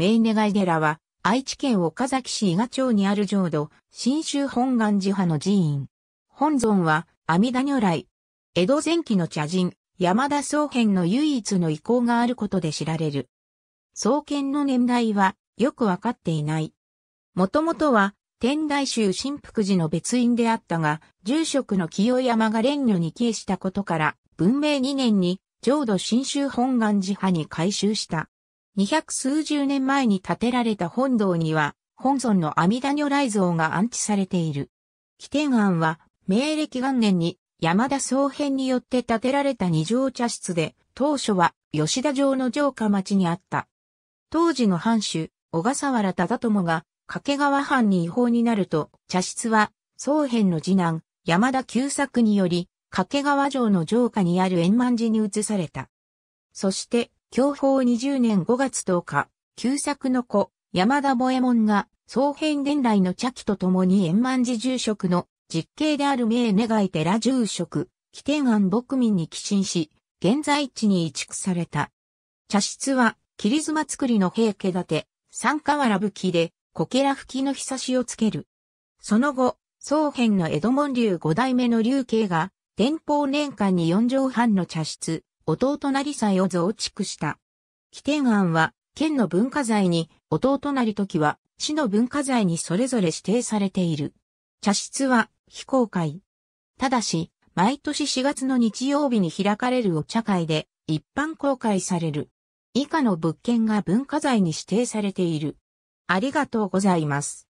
メイネガイ寺は、愛知県岡崎市伊賀町にある浄土、新州本願寺派の寺院。本尊は、阿弥陀如来。江戸前期の茶人、山田宗変の唯一の意向があることで知られる。創建の年代は、よくわかっていない。もともとは、天台宗新福寺の別院であったが、住職の清山が蓮如に帰依したことから、文明2年に、浄土新州本願寺派に改修した。200数十年前に建てられた本堂には、本尊の阿弥陀如来像が安置されている。起点庵は、明暦元年に山田総編によって建てられた二条茶室で、当初は吉田城の城下町にあった。当時の藩主、小笠原忠友が掛川藩に違法になると、茶室は総編の次男、山田久作により、掛川城の城下にある円満寺に移された。そして、享保20年5月10日、旧作の子、山田萌右衛門が、総編伝来の茶器と共に円満寺住職の実刑である名願い寺住職、起点案牧民に寄進し、現在地に移築された。茶室は、霧妻造りの平家建て、三河原吹きで、こけら吹きの日差しをつける。その後、総編の江戸門流五代目の流刑が、天保年間に四畳半の茶室、弟なり祭を増築した。起点案は、県の文化財に、弟なり時は、市の文化財にそれぞれ指定されている。茶室は、非公開。ただし、毎年4月の日曜日に開かれるお茶会で、一般公開される。以下の物件が文化財に指定されている。ありがとうございます。